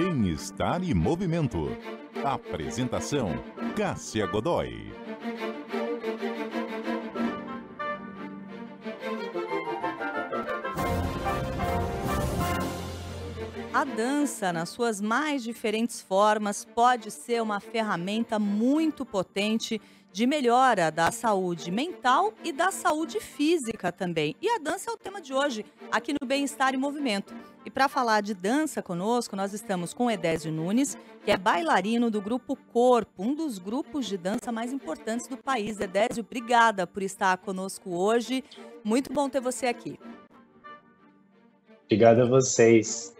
Bem-Estar e Movimento. Apresentação: Cássia Godoy. A dança, nas suas mais diferentes formas, pode ser uma ferramenta muito potente de melhora da saúde mental e da saúde física também. E a dança é o tema de hoje, aqui no Bem-Estar e Movimento. E para falar de dança conosco, nós estamos com Edésio Nunes, que é bailarino do grupo Corpo, um dos grupos de dança mais importantes do país. Edésio, obrigada por estar conosco hoje. Muito bom ter você aqui. Obrigado a vocês.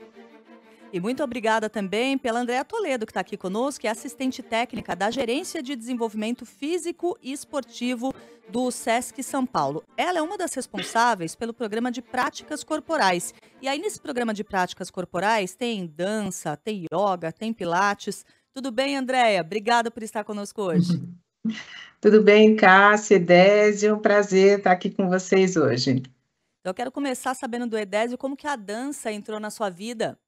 E muito obrigada também pela Andréa Toledo, que está aqui conosco, que é assistente técnica da Gerência de Desenvolvimento Físico e Esportivo do SESC São Paulo. Ela é uma das responsáveis pelo programa de práticas corporais. E aí, nesse programa de práticas corporais, tem dança, tem yoga, tem pilates. Tudo bem, Andréa? Obrigada por estar conosco hoje. Tudo bem, Cássia, Edésio, é um prazer estar aqui com vocês hoje. Então, eu quero começar sabendo do Edésio como que a dança entrou na sua vida.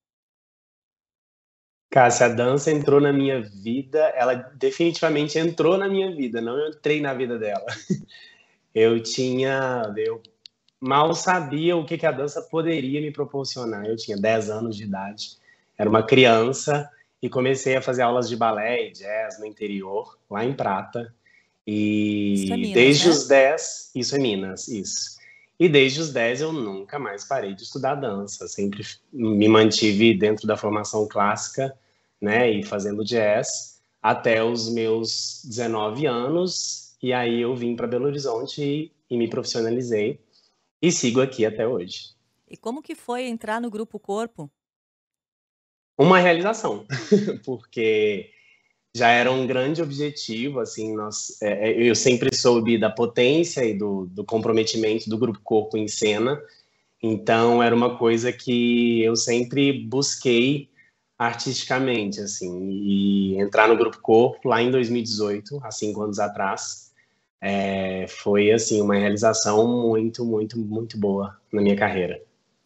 Cássia, a dança entrou na minha vida, ela definitivamente entrou na minha vida, não eu entrei na vida dela. Eu tinha, eu mal sabia o que, que a dança poderia me proporcionar. Eu tinha 10 anos de idade, era uma criança e comecei a fazer aulas de balé e jazz no interior, lá em Prata. E é Minas, desde né? os 10, isso é Minas, isso. E desde os 10 eu nunca mais parei de estudar dança, sempre me mantive dentro da formação clássica, né, e fazendo jazz até os meus 19 anos, e aí eu vim para Belo Horizonte e, e me profissionalizei e sigo aqui até hoje. E como que foi entrar no grupo Corpo? Uma realização, porque já era um grande objetivo, assim, nós, é, é, eu sempre soube da potência e do, do comprometimento do grupo Corpo em Cena, então era uma coisa que eu sempre busquei artisticamente, assim, e entrar no grupo Corpo lá em 2018, há cinco anos atrás, é, foi, assim, uma realização muito, muito, muito boa na minha carreira.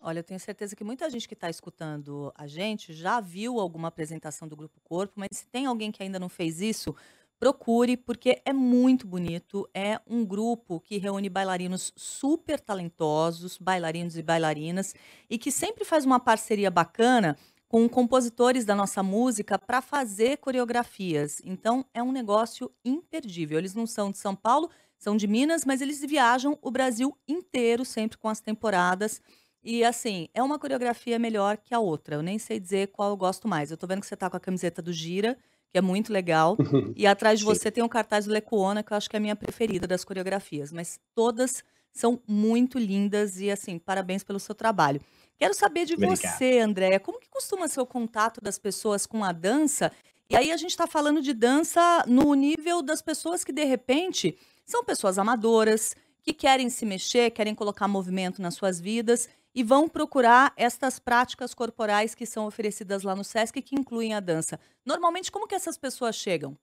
Olha, eu tenho certeza que muita gente que está escutando a gente já viu alguma apresentação do Grupo Corpo, mas se tem alguém que ainda não fez isso, procure, porque é muito bonito. É um grupo que reúne bailarinos super talentosos, bailarinos e bailarinas, e que sempre faz uma parceria bacana com compositores da nossa música para fazer coreografias. Então, é um negócio imperdível. Eles não são de São Paulo, são de Minas, mas eles viajam o Brasil inteiro sempre com as temporadas. E assim, é uma coreografia melhor que a outra. Eu nem sei dizer qual eu gosto mais. Eu tô vendo que você tá com a camiseta do Gira, que é muito legal. E atrás de você tem um cartaz do Lecuona, que eu acho que é a minha preferida das coreografias. Mas todas são muito lindas e assim, parabéns pelo seu trabalho. Quero saber de Obrigado. você, Andréia, como que costuma ser o contato das pessoas com a dança? E aí a gente está falando de dança no nível das pessoas que, de repente, são pessoas amadoras, que querem se mexer, querem colocar movimento nas suas vidas e vão procurar estas práticas corporais que são oferecidas lá no SESC, que incluem a dança. Normalmente, como que essas pessoas chegam?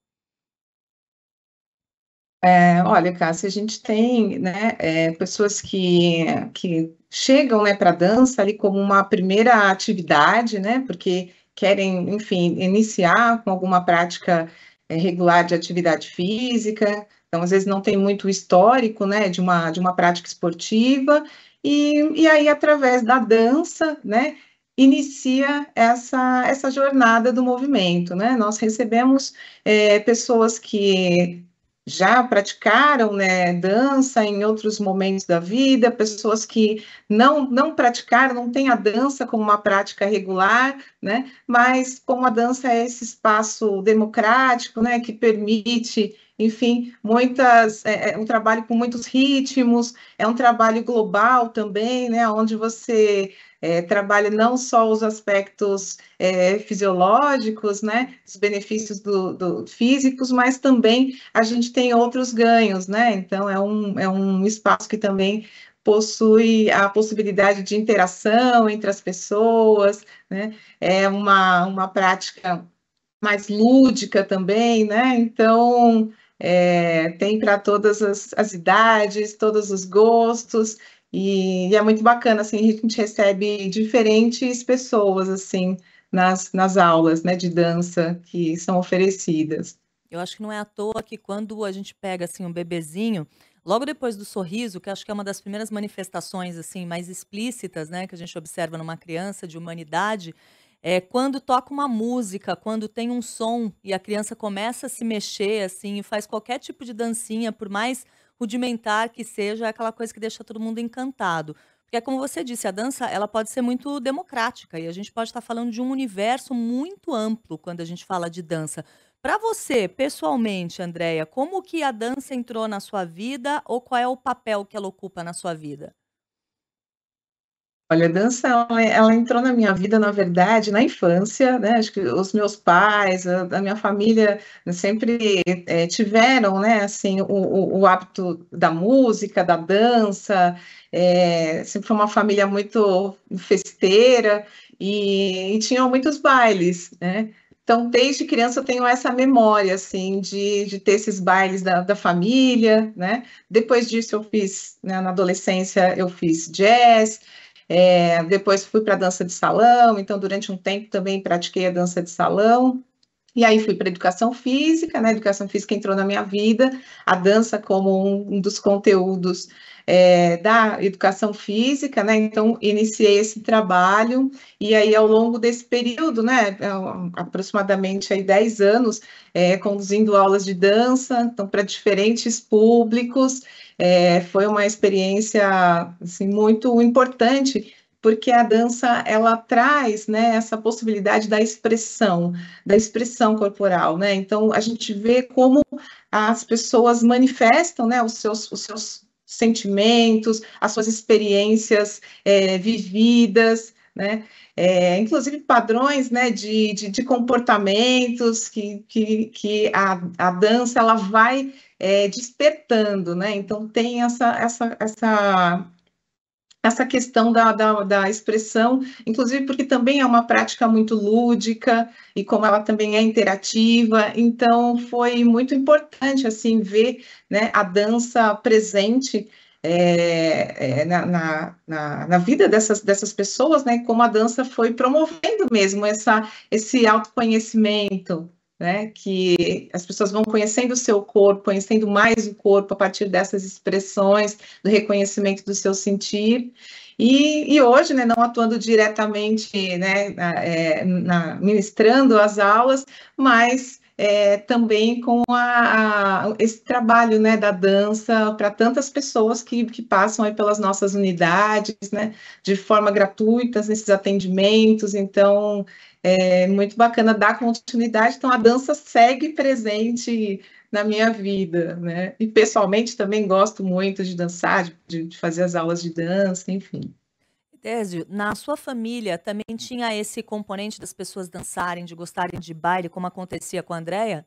É, olha, Cássia, a gente tem né, é, pessoas que, que chegam né, para a dança ali como uma primeira atividade, né, porque querem, enfim, iniciar com alguma prática é, regular de atividade física, então às vezes não tem muito histórico né, de, uma, de uma prática esportiva, e, e aí, através da dança, né, inicia essa, essa jornada do movimento. Né? Nós recebemos é, pessoas que já praticaram né, dança em outros momentos da vida, pessoas que não, não praticaram, não têm a dança como uma prática regular, né, mas como a dança é esse espaço democrático né, que permite enfim, muitas, é, é um trabalho com muitos ritmos, é um trabalho global também, né, onde você é, trabalha não só os aspectos é, fisiológicos, né, os benefícios do, do, físicos, mas também a gente tem outros ganhos, né, então é um, é um espaço que também possui a possibilidade de interação entre as pessoas, né, é uma, uma prática mais lúdica também, né, então é, tem para todas as, as, idades, todos os gostos, e, e, é muito bacana, assim, a gente recebe diferentes pessoas, assim, nas, nas aulas, né, de dança que são oferecidas. Eu acho que não é à toa que quando a gente pega, assim, um bebezinho, logo depois do sorriso, que acho que é uma das primeiras manifestações, assim, mais explícitas, né, que a gente observa numa criança de humanidade, é, quando toca uma música, quando tem um som e a criança começa a se mexer, assim, faz qualquer tipo de dancinha, por mais rudimentar que seja, é aquela coisa que deixa todo mundo encantado. Porque, é como você disse, a dança ela pode ser muito democrática e a gente pode estar falando de um universo muito amplo quando a gente fala de dança. Para você, pessoalmente, Andréia, como que a dança entrou na sua vida ou qual é o papel que ela ocupa na sua vida? Olha, a dança, ela, ela, entrou na minha vida, na verdade, na infância, né? Acho que os meus pais, a, a minha família sempre é, tiveram, né, assim, o, o, o, hábito da música, da dança, é, sempre foi uma família muito festeira e, e tinham muitos bailes, né? Então, desde criança eu tenho essa memória, assim, de, de ter esses bailes da, da família, né? Depois disso eu fiz, né, na adolescência eu fiz jazz, é, depois fui para dança de salão, então durante um tempo também pratiquei a dança de salão. E aí fui para educação física, né? A educação física entrou na minha vida, a dança como um dos conteúdos é, da educação física, né? Então iniciei esse trabalho e aí ao longo desse período, né, é, aproximadamente aí 10 anos, é, conduzindo aulas de dança, então para diferentes públicos, é, foi uma experiência assim, muito importante porque a dança ela traz né, essa possibilidade da expressão, da expressão corporal, né? Então a gente vê como as pessoas manifestam né, os seus, os seus sentimentos, as suas experiências é, vividas, né? É, inclusive padrões né, de, de, de comportamentos que, que, que a, a dança ela vai é, despertando, né? Então tem essa, essa, essa essa questão da, da, da, expressão, inclusive porque também é uma prática muito lúdica e como ela também é interativa, então foi muito importante assim ver né, a dança presente é, é, na, na, na, na, vida dessas, dessas pessoas, né, como a dança foi promovendo mesmo essa, esse autoconhecimento, né? Que as pessoas vão conhecendo o seu corpo, conhecendo mais o corpo a partir dessas expressões, do reconhecimento do seu sentir. E, e hoje, né, não atuando diretamente, né, na, é, na, ministrando as aulas, mas é, também com a, a, esse trabalho né, da dança para tantas pessoas que, que passam aí pelas nossas unidades, né, de forma gratuita, nesses atendimentos. Então, é muito bacana dar continuidade. Então, a dança segue presente na minha vida, né? E pessoalmente também gosto muito de dançar, de, de fazer as aulas de dança, enfim. Tésio, na sua família também tinha esse componente das pessoas dançarem, de gostarem de baile, como acontecia com a Andrea?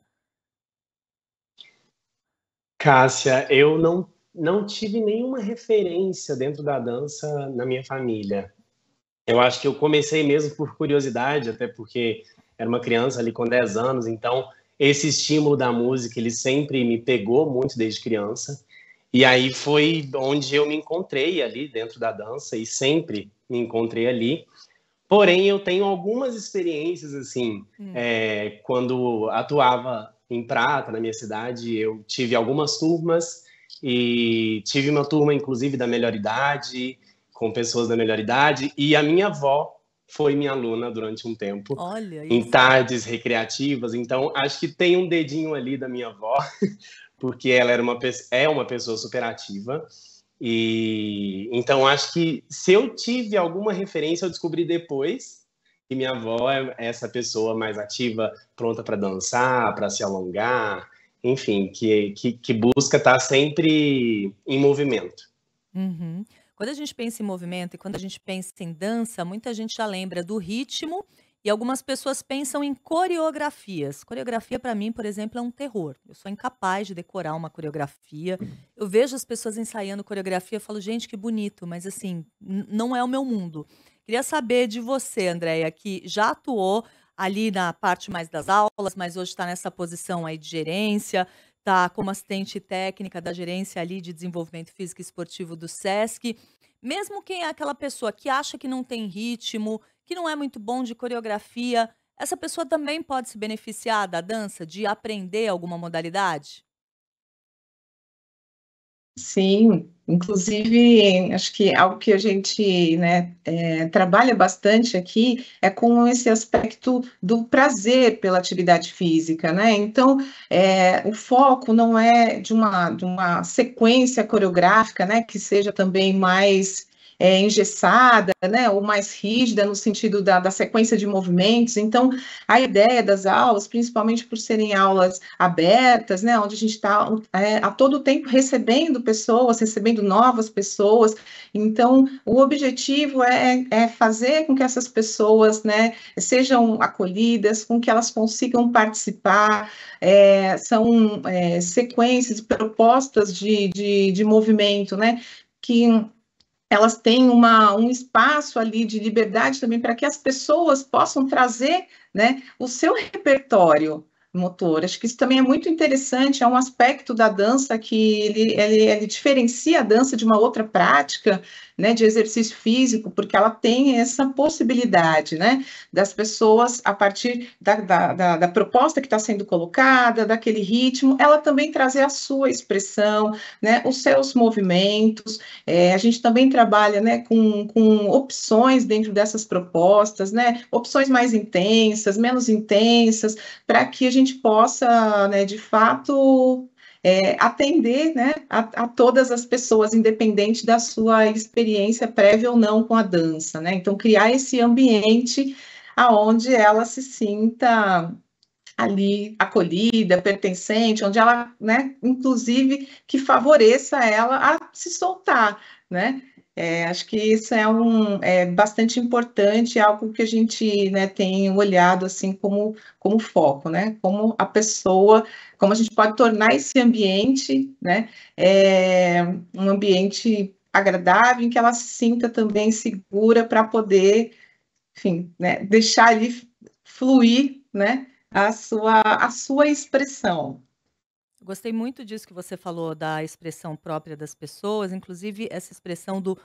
Cássia, eu não, não tive nenhuma referência dentro da dança na minha família. Eu acho que eu comecei mesmo por curiosidade, até porque era uma criança ali com 10 anos, então esse estímulo da música, ele sempre me pegou muito desde criança. E aí foi onde eu me encontrei ali dentro da dança e sempre me encontrei ali. Porém, eu tenho algumas experiências assim. Hum. É, quando atuava em Prata, na minha cidade, eu tive algumas turmas e tive uma turma, inclusive, da melhor idade com pessoas da melhor idade, e a minha avó foi minha aluna durante um tempo. Olha, em tardes recreativas. Então, acho que tem um dedinho ali da minha avó, porque ela era uma, é uma pessoa superativa. E então acho que se eu tive alguma referência, eu descobri depois que minha avó é essa pessoa mais ativa, pronta para dançar, para se alongar, enfim, que, que, que busca estar tá sempre em movimento. Uhum. Quando a gente pensa em movimento e quando a gente pensa em dança, muita gente já lembra do ritmo e algumas pessoas pensam em coreografias. Coreografia, para mim, por exemplo, é um terror. Eu sou incapaz de decorar uma coreografia. Eu vejo as pessoas ensaiando coreografia e falo, gente, que bonito, mas assim, não é o meu mundo. Queria saber de você, Andréia, que já atuou ali na parte mais das aulas, mas hoje está nessa posição aí de gerência está como assistente técnica da gerência ali de desenvolvimento físico e esportivo do SESC. Mesmo quem é aquela pessoa que acha que não tem ritmo, que não é muito bom de coreografia, essa pessoa também pode se beneficiar da dança, de aprender alguma modalidade? Sim, inclusive, acho que algo que a gente né, é, trabalha bastante aqui é com esse aspecto do prazer pela atividade física, né? Então, é, o foco não é de uma, de uma sequência coreográfica, né, que seja também mais é, engessada, né, ou mais rígida no sentido da, da sequência de movimentos. Então, a ideia das aulas, principalmente por serem aulas abertas, né, onde a gente está é, a todo tempo recebendo pessoas, recebendo novas pessoas. Então, o objetivo é, é fazer com que essas pessoas, né, sejam acolhidas, com que elas consigam participar. É, são é, sequências, propostas de, de, de movimento, né, que elas têm uma, um espaço ali de liberdade também para que as pessoas possam trazer né, o seu repertório motor. Acho que isso também é muito interessante, é um aspecto da dança que ele, ele, ele diferencia a dança de uma outra prática, né, de exercício físico, porque ela tem essa possibilidade, né, das pessoas, a partir da, da, da, da proposta que está sendo colocada, daquele ritmo, ela também trazer a sua expressão, né, os seus movimentos, é, a gente também trabalha, né, com, com opções dentro dessas propostas, né, opções mais intensas, menos intensas, para que a gente gente possa, né, de fato, é, atender né, a, a, todas as pessoas, independente da sua experiência prévia ou não com a dança. Né? Então, criar esse ambiente aonde ela se sinta ali acolhida, pertencente, onde ela, né, inclusive, que favoreça ela a se soltar, né? É, acho que isso é, um, é bastante importante, algo que a gente né, tem olhado assim como, como foco, né? Como a pessoa, como a gente pode tornar esse ambiente, né, é, um ambiente agradável, em que ela se sinta também segura para poder, enfim, né, deixar ali fluir, né, a sua, a sua expressão, Gostei muito disso que você falou da expressão própria das pessoas, inclusive essa expressão do,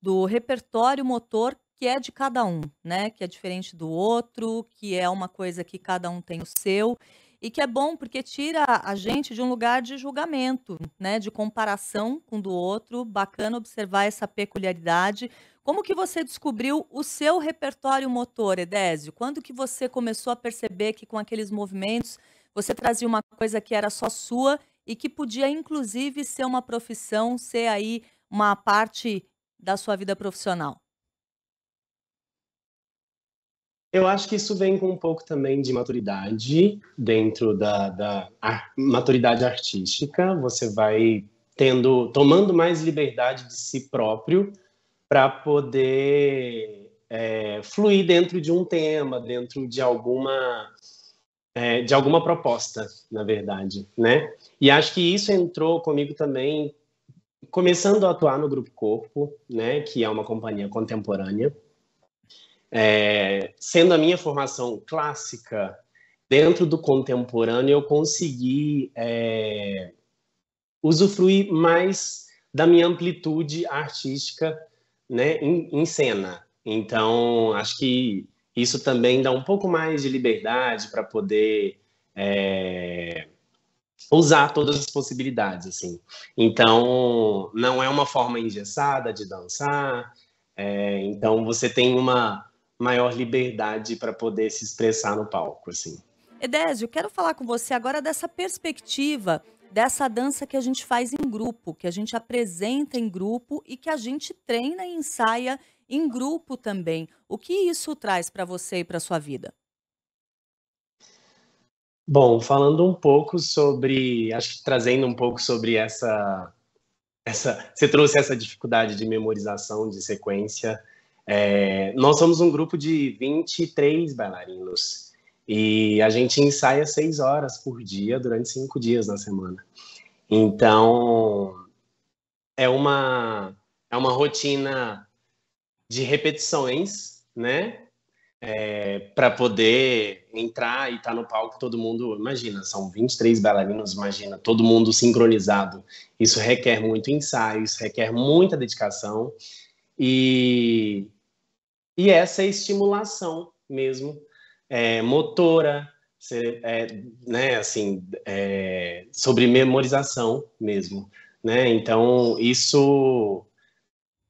do repertório motor que é de cada um, né? Que é diferente do outro, que é uma coisa que cada um tem o seu e que é bom porque tira a gente de um lugar de julgamento, né, de comparação com do outro. Bacana observar essa peculiaridade. Como que você descobriu o seu repertório motor, Edésio? Quando que você começou a perceber que com aqueles movimentos você trazia uma coisa que era só sua e que podia, inclusive, ser uma profissão, ser aí uma parte da sua vida profissional. Eu acho que isso vem com um pouco também de maturidade dentro da, da maturidade artística. Você vai tendo, tomando mais liberdade de si próprio para poder é, fluir dentro de um tema, dentro de alguma é, de alguma proposta, na verdade, né? E acho que isso entrou comigo também, começando a atuar no Grupo Corpo, né? Que é uma companhia contemporânea. É, sendo a minha formação clássica, dentro do contemporâneo eu consegui é, usufruir mais da minha amplitude artística né, em, em cena. Então, acho que isso também dá um pouco mais de liberdade para poder é, usar todas as possibilidades, assim. Então, não é uma forma engessada de dançar. É, então, você tem uma maior liberdade para poder se expressar no palco, assim. Edésio, quero falar com você agora dessa perspectiva dessa dança que a gente faz em grupo, que a gente apresenta em grupo e que a gente treina e ensaia em grupo também. O que isso traz para você e para sua vida? Bom, falando um pouco sobre, acho que trazendo um pouco sobre essa, essa, você trouxe essa dificuldade de memorização de sequência. É, nós somos um grupo de 23 bailarinos e a gente ensaia seis horas por dia durante cinco dias na semana. Então é uma é uma rotina de repetições, né? É, para poder entrar e estar tá no palco, todo mundo, imagina, são 23 bailarinos, imagina, todo mundo sincronizado. Isso requer muito ensaio, isso requer muita dedicação e, e essa é estimulação mesmo, é, motora, é, né, assim, é, sobre memorização mesmo, né? Então, isso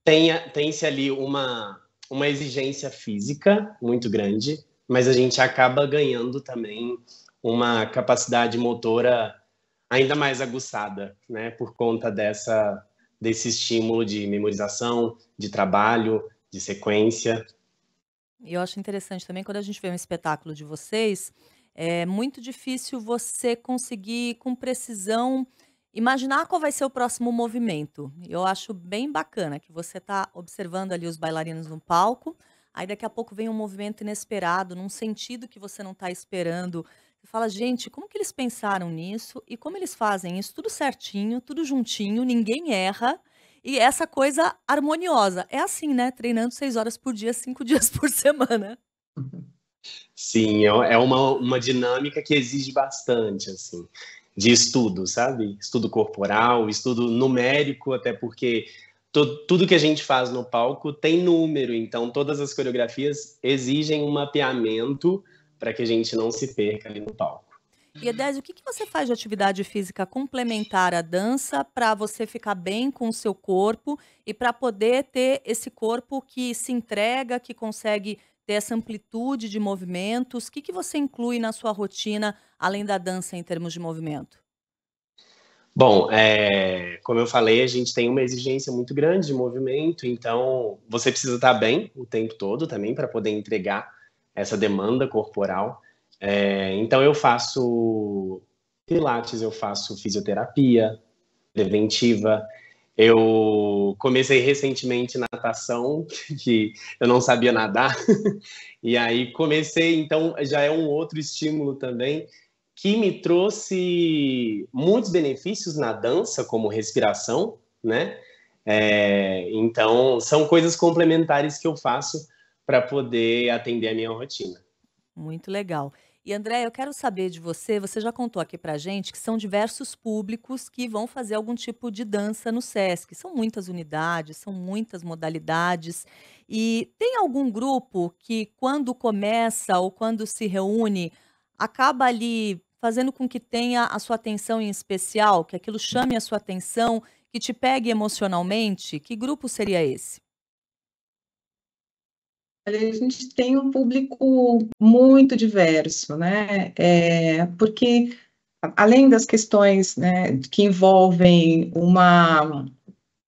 tem, tem-se ali uma, uma exigência física muito grande, mas a gente acaba ganhando também uma capacidade motora ainda mais aguçada, né, por conta dessa desse estímulo de memorização, de trabalho, de sequência. E eu acho interessante também quando a gente vê um espetáculo de vocês, é muito difícil você conseguir com precisão imaginar qual vai ser o próximo movimento. Eu acho bem bacana que você está observando ali os bailarinos no palco, aí daqui a pouco vem um movimento inesperado, num sentido que você não está esperando. Você fala, gente, como que eles pensaram nisso e como eles fazem isso tudo certinho, tudo juntinho, ninguém erra. E essa coisa harmoniosa. É assim, né? Treinando seis horas por dia, cinco dias por semana. Sim, é, é uma, uma dinâmica que exige bastante, assim de estudo, sabe? Estudo corporal, estudo numérico, até porque tudo que a gente faz no palco tem número, então todas as coreografias exigem um mapeamento para que a gente não se perca ali no palco. E Edésio, o que, que você faz de atividade física complementar à dança para você ficar bem com o seu corpo e para poder ter esse corpo que se entrega, que consegue ter essa amplitude de movimentos? O que, que você inclui na sua rotina, além da dança, em termos de movimento? Bom, é, como eu falei, a gente tem uma exigência muito grande de movimento, então você precisa estar bem o tempo todo também para poder entregar essa demanda corporal. É, então eu faço pilates, eu faço fisioterapia preventiva, eu comecei recentemente natação, que eu não sabia nadar, e aí comecei, então já é um outro estímulo também que me trouxe muitos benefícios na dança, como respiração, né? É, então, são coisas complementares que eu faço para poder atender a minha rotina. Muito legal. E André, eu quero saber de você, você já contou aqui pra gente que são diversos públicos que vão fazer algum tipo de dança no SESC. São muitas unidades, são muitas modalidades. E tem algum grupo que quando começa ou quando se reúne, acaba ali fazendo com que tenha a sua atenção em especial, que aquilo chame a sua atenção, que te pegue emocionalmente? Que grupo seria esse? a gente tem um público muito diverso, né? É, porque além das questões né, que envolvem uma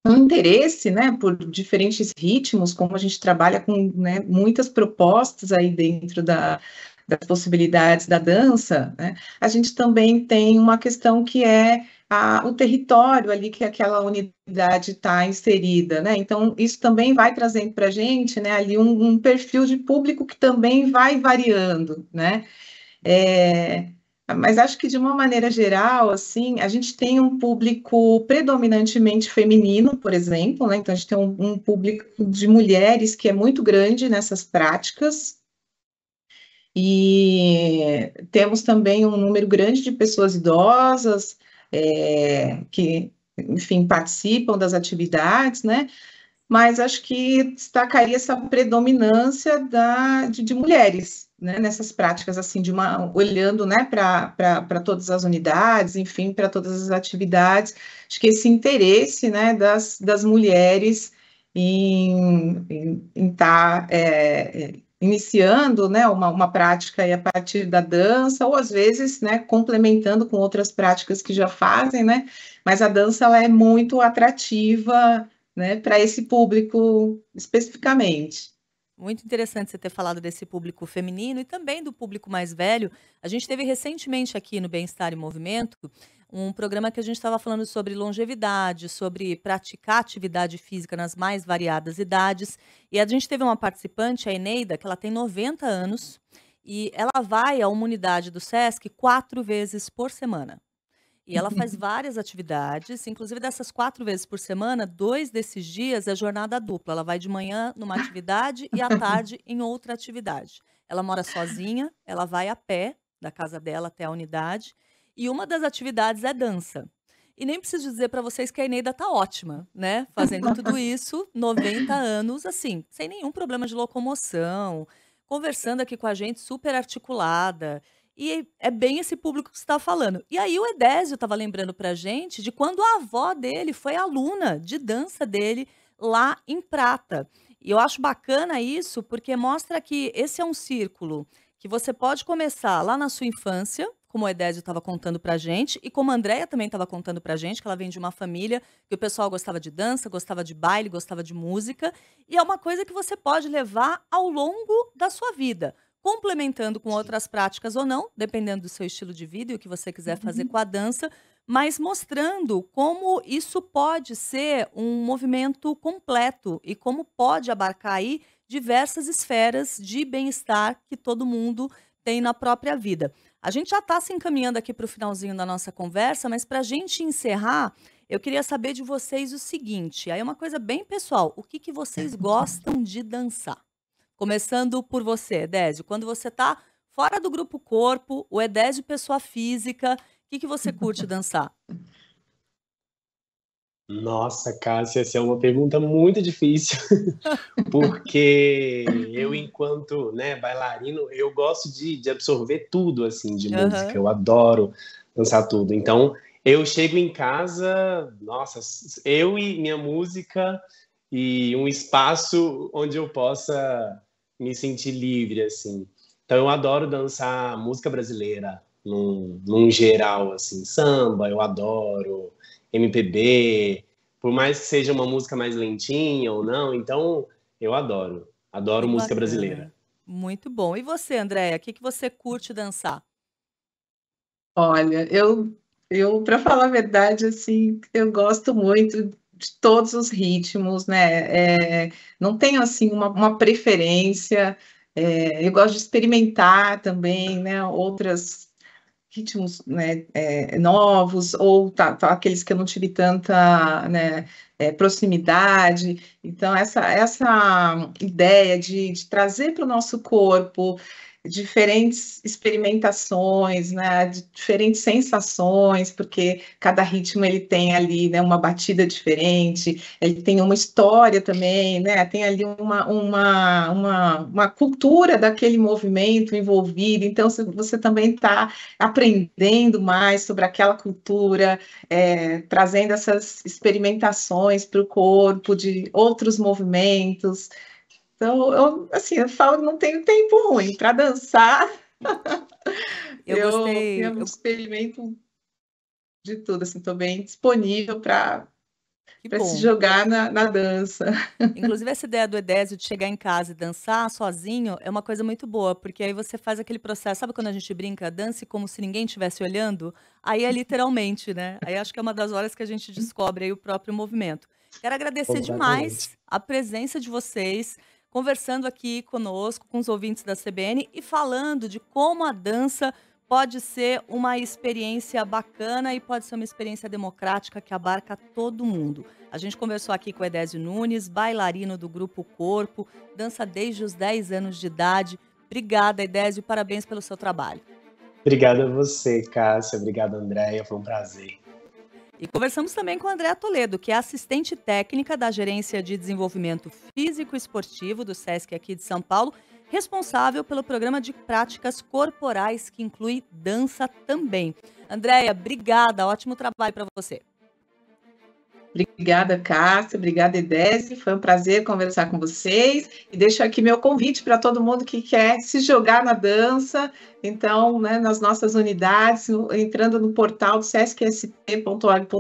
um interesse, né, por diferentes ritmos, como a gente trabalha com né, muitas propostas aí dentro da, das possibilidades da dança, né, a gente também tem uma questão que é a, o território ali que aquela unidade está inserida, né? Então, isso também vai trazendo para a gente, né, ali um, um, perfil de público que também vai variando, né? É, mas acho que de uma maneira geral, assim, a gente tem um público predominantemente feminino, por exemplo, né? Então, a gente tem um, um público de mulheres que é muito grande nessas práticas, e temos também um número grande de pessoas idosas, é, que, enfim, participam das atividades, né? Mas acho que destacaria essa predominância da, de, de mulheres né, nessas práticas, assim, de uma, olhando né, para todas as unidades, enfim, para todas as atividades. Acho que esse interesse né, das, das mulheres em estar em tá, é, é iniciando né, uma, uma prática a partir da dança, ou às vezes né, complementando com outras práticas que já fazem, né? Mas a dança ela é muito atrativa né, para esse público especificamente. Muito interessante você ter falado desse público feminino e também do público mais velho. A gente teve recentemente aqui no Bem-Estar e Movimento um programa que a gente estava falando sobre longevidade, sobre praticar atividade física nas mais variadas idades. E a gente teve uma participante, a Eneida, que ela tem 90 anos e ela vai a uma unidade do SESC quatro vezes por semana. E ela faz várias atividades, inclusive dessas quatro vezes por semana, dois desses dias é jornada dupla. Ela vai de manhã numa atividade e à tarde em outra atividade. Ela mora sozinha, ela vai a pé da casa dela até a unidade e uma das atividades é dança. E nem preciso dizer para vocês que a Eneida tá ótima, né? Fazendo tudo isso, 90 anos, assim, sem nenhum problema de locomoção, conversando aqui com a gente, super articulada. E é bem esse público que está falando. E aí o Edésio estava lembrando para gente de quando a avó dele foi aluna de dança dele lá em Prata. E eu acho bacana isso porque mostra que esse é um círculo que você pode começar lá na sua infância, como o Edésio estava contando para gente e como a Andrea também estava contando para gente, que ela vem de uma família que o pessoal gostava de dança, gostava de baile, gostava de música, e é uma coisa que você pode levar ao longo da sua vida, complementando com outras práticas ou não, dependendo do seu estilo de vida e o que você quiser fazer uhum. com a dança, mas mostrando como isso pode ser um movimento completo e como pode abarcar aí diversas esferas de bem-estar que todo mundo tem na própria vida. A gente já está se encaminhando aqui para o finalzinho da nossa conversa, mas para a gente encerrar, eu queria saber de vocês o seguinte: aí é uma coisa bem pessoal. O que, que vocês gostam de dançar? Começando por você, Edésio. Quando você está fora do grupo corpo, o Edésio pessoa física, o que, que você curte dançar? Nossa, Cássia, essa é uma pergunta muito difícil, porque eu, enquanto né, bailarino, eu gosto de, de absorver tudo assim de uhum. música, eu adoro dançar tudo. Então, eu chego em casa, nossa, eu e minha música e um espaço onde eu possa me sentir livre, assim. Então, eu adoro dançar música brasileira, num, num geral, assim, samba, eu adoro. MPB, por mais que seja uma música mais lentinha ou não. Então, eu adoro. Adoro música bacana. brasileira. Muito bom. E você, Andréia, o que, que você curte dançar? Olha, eu, eu para falar a verdade, assim, eu gosto muito de todos os ritmos, né? É, não tenho assim uma, uma preferência. É, eu gosto de experimentar também, né? Outras ritmos né, é, novos, ou tá, tá, aqueles que eu não tive tanta né, é, proximidade. Então, essa, essa ideia de, de trazer para o nosso corpo diferentes experimentações, né, diferentes sensações, porque cada ritmo ele tem ali, né, uma batida diferente, ele tem uma história também, né, tem ali uma, uma, uma, uma cultura daquele movimento envolvido, então você também está aprendendo mais sobre aquela cultura, é, trazendo essas experimentações para o corpo de outros movimentos, então, eu, assim, eu falo não tenho tempo ruim para dançar. Eu, eu gostei. Eu, experimento de tudo, assim, estou bem disponível para para se jogar na, na, dança. Inclusive, essa ideia do Edésio de chegar em casa e dançar sozinho é uma coisa muito boa, porque aí você faz aquele processo. Sabe quando a gente brinca, dance como se ninguém estivesse olhando? Aí é literalmente, né? Aí acho que é uma das horas que a gente descobre aí o próprio movimento. Quero agradecer demais a presença de vocês conversando aqui conosco, com os ouvintes da CBN e falando de como a dança pode ser uma experiência bacana e pode ser uma experiência democrática que abarca todo mundo. A gente conversou aqui com o Edésio Nunes, bailarino do grupo Corpo, dança desde os 10 anos de idade. Obrigada, Edésio, parabéns pelo seu trabalho. Obrigada a você, Cássia. Obrigado, Andréia. Foi um prazer. E conversamos também com a Andréa Toledo, que é assistente técnica da Gerência de Desenvolvimento Físico Esportivo do SESC aqui de São Paulo, responsável pelo programa de práticas corporais que inclui dança também. Andréia, obrigada, ótimo trabalho para você. Obrigada, Cássia. Obrigada, Edese. Foi um prazer conversar com vocês. E deixo aqui meu convite para todo mundo que quer se jogar na dança. Então, né, nas nossas unidades, entrando no portal do sescsp.org.br,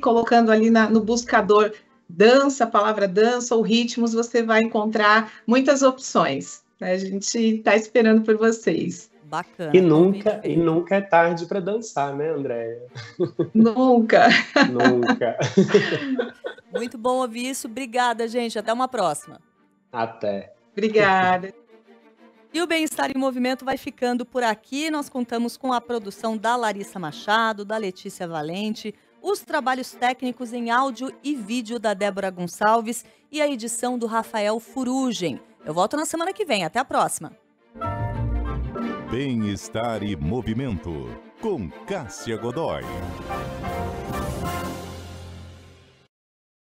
colocando ali na, no buscador dança, palavra dança ou ritmos, você vai encontrar muitas opções. Né? A gente está esperando por vocês. Bacana. E nunca, e nunca é tarde para dançar, né, Andréia? Nunca. nunca. Muito bom ouvir isso. Obrigada, gente. Até uma próxima. Até. Obrigada. E o Bem-Estar em Movimento vai ficando por aqui. Nós contamos com a produção da Larissa Machado, da Letícia Valente, os trabalhos técnicos em áudio e vídeo da Débora Gonçalves e a edição do Rafael Furugem. Eu volto na semana que vem. Até a próxima. Bem-estar e movimento, com Cássia Godoy.